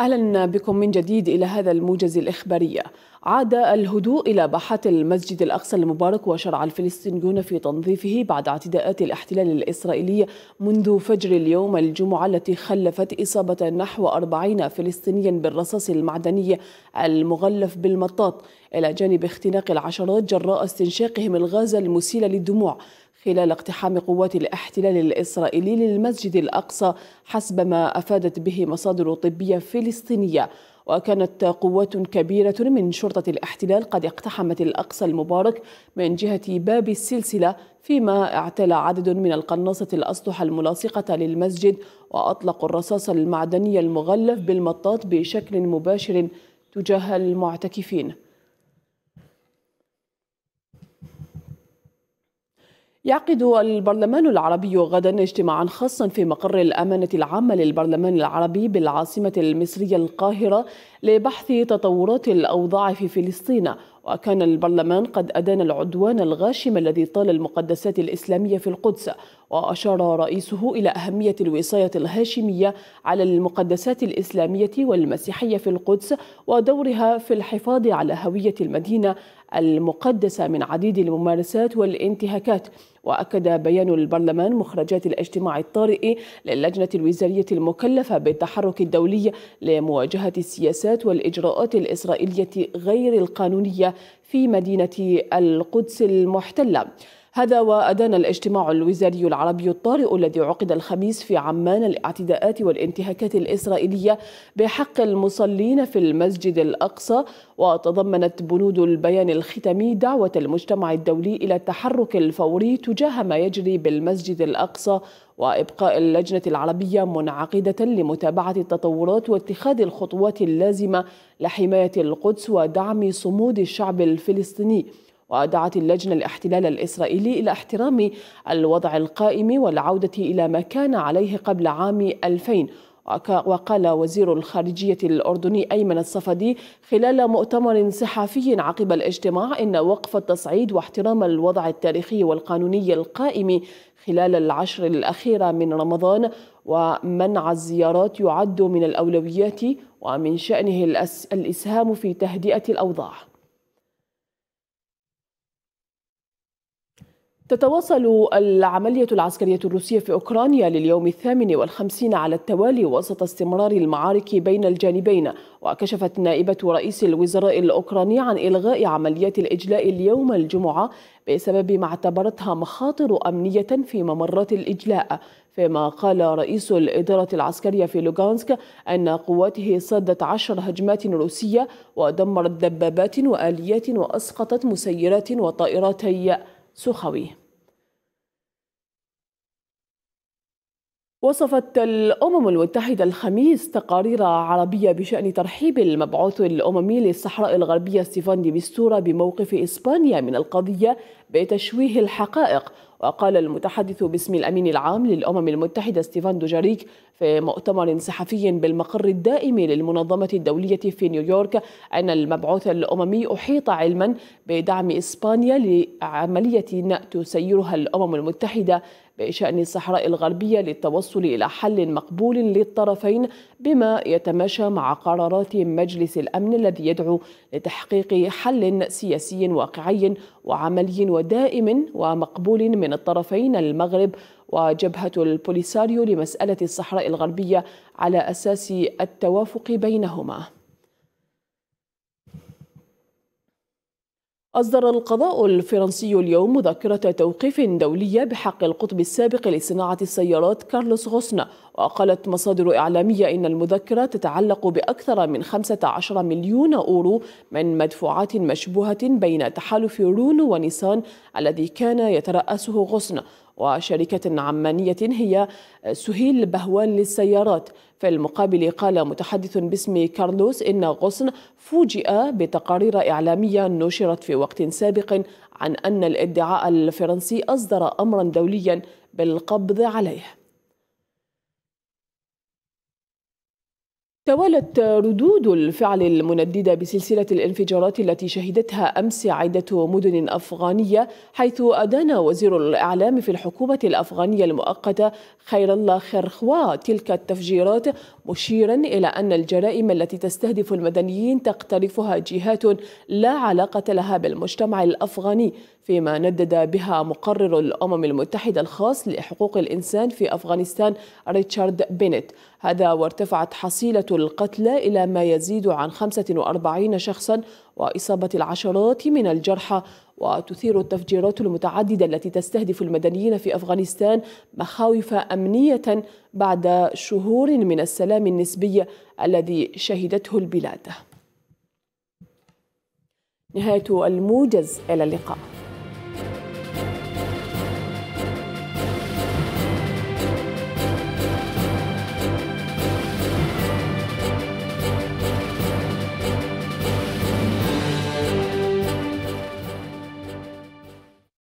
اهلا بكم من جديد الى هذا الموجز الاخباريه. عاد الهدوء الى باحات المسجد الاقصى المبارك وشرع الفلسطينيون في تنظيفه بعد اعتداءات الاحتلال الاسرائيلي منذ فجر اليوم الجمعه التي خلفت اصابه نحو 40 فلسطينيا بالرصاص المعدني المغلف بالمطاط الى جانب اختناق العشرات جراء استنشاقهم الغاز المسيل للدموع. خلال اقتحام قوات الاحتلال الإسرائيلي للمسجد الأقصى حسب ما أفادت به مصادر طبية فلسطينية وكانت قوات كبيرة من شرطة الاحتلال قد اقتحمت الأقصى المبارك من جهة باب السلسلة فيما اعتلى عدد من القناصة الاسطح الملاصقة للمسجد وأطلقوا الرصاص المعدني المغلف بالمطاط بشكل مباشر تجاه المعتكفين يعقد البرلمان العربي غدا اجتماعا خاصا في مقر الأمانة العامة للبرلمان العربي بالعاصمة المصرية القاهرة لبحث تطورات الأوضاع في فلسطين وكان البرلمان قد أدان العدوان الغاشم الذي طال المقدسات الإسلامية في القدس وأشار رئيسه إلى أهمية الوصاية الهاشمية على المقدسات الإسلامية والمسيحية في القدس ودورها في الحفاظ على هوية المدينة المقدسة من عديد الممارسات والانتهاكات وأكد بيان البرلمان مخرجات الاجتماع الطارئ للجنة الوزارية المكلفة بالتحرك الدولي لمواجهة السياسات والإجراءات الإسرائيلية غير القانونية في مدينة القدس المحتلة هذا وأدان الاجتماع الوزاري العربي الطارئ الذي عقد الخميس في عمان الاعتداءات والانتهاكات الإسرائيلية بحق المصلين في المسجد الأقصى وتضمنت بنود البيان الختامي دعوة المجتمع الدولي إلى التحرك الفوري تجاه ما يجري بالمسجد الأقصى وإبقاء اللجنة العربية منعقدة لمتابعة التطورات واتخاذ الخطوات اللازمة لحماية القدس ودعم صمود الشعب الفلسطيني ودعت اللجنة الاحتلال الإسرائيلي إلى احترام الوضع القائم والعودة إلى ما كان عليه قبل عام 2000 وقال وزير الخارجية الأردني أيمن الصفدي خلال مؤتمر صحفي عقب الاجتماع إن وقف التصعيد واحترام الوضع التاريخي والقانوني القائم خلال العشر الأخيرة من رمضان ومنع الزيارات يعد من الأولويات ومن شأنه الإسهام في تهدئة الأوضاع تتواصل العملية العسكرية الروسية في أوكرانيا لليوم الثامن والخمسين على التوالي وسط استمرار المعارك بين الجانبين وكشفت نائبة رئيس الوزراء الأوكراني عن إلغاء عمليات الإجلاء اليوم الجمعة بسبب ما اعتبرتها مخاطر أمنية في ممرات الإجلاء فيما قال رئيس الإدارة العسكرية في لوغانسك أن قواته صدت عشر هجمات روسية ودمرت دبابات وآليات وأسقطت مسيرات وطائرتي سخوي وصفت الأمم المتحدة الخميس تقارير عربية بشأن ترحيب المبعوث الأممي للصحراء الغربية ستيفان دي مستورة بموقف إسبانيا من القضية بتشويه الحقائق وقال المتحدث باسم الأمين العام للأمم المتحدة ستيفان دوجاريك في مؤتمر صحفي بالمقر الدائم للمنظمة الدولية في نيويورك أن المبعوث الأممي أحيط علما بدعم إسبانيا لعملية تسيرها الأمم المتحدة بشأن الصحراء الغربية للتوصل إلى حل مقبول للطرفين بما يتماشى مع قرارات مجلس الأمن الذي يدعو لتحقيق حل سياسي واقعي وعملي ودائم ومقبول من الطرفين المغرب وجبهة البوليساريو لمسألة الصحراء الغربية على أساس التوافق بينهما أصدر القضاء الفرنسي اليوم مذكرة توقيف دولية بحق القطب السابق لصناعة السيارات كارلوس غوسنا وقالت مصادر إعلامية إن المذكرة تتعلق بأكثر من 15 مليون أورو من مدفوعات مشبوهة بين تحالف رونو ونيسان الذي كان يترأسه غوسنا وشركة عمانية هي سهيل بهوان للسيارات في المقابل قال متحدث باسم كارلوس إن غصن فوجئ بتقارير إعلامية نشرت في وقت سابق عن أن الادعاء الفرنسي أصدر أمرا دوليا بالقبض عليه توالت ردود الفعل المندده بسلسله الانفجارات التي شهدتها امس عده مدن افغانيه حيث ادان وزير الاعلام في الحكومه الافغانيه المؤقته خير الله خرخوا تلك التفجيرات مشيرا الى ان الجرائم التي تستهدف المدنيين تقترفها جهات لا علاقه لها بالمجتمع الافغاني فيما ندد بها مقرر الأمم المتحدة الخاص لحقوق الإنسان في أفغانستان ريتشارد بينيت هذا وارتفعت حصيلة القتلى إلى ما يزيد عن 45 شخصا وإصابة العشرات من الجرحى وتثير التفجيرات المتعددة التي تستهدف المدنيين في أفغانستان مخاوف أمنية بعد شهور من السلام النسبي الذي شهدته البلاد نهاية الموجز إلى اللقاء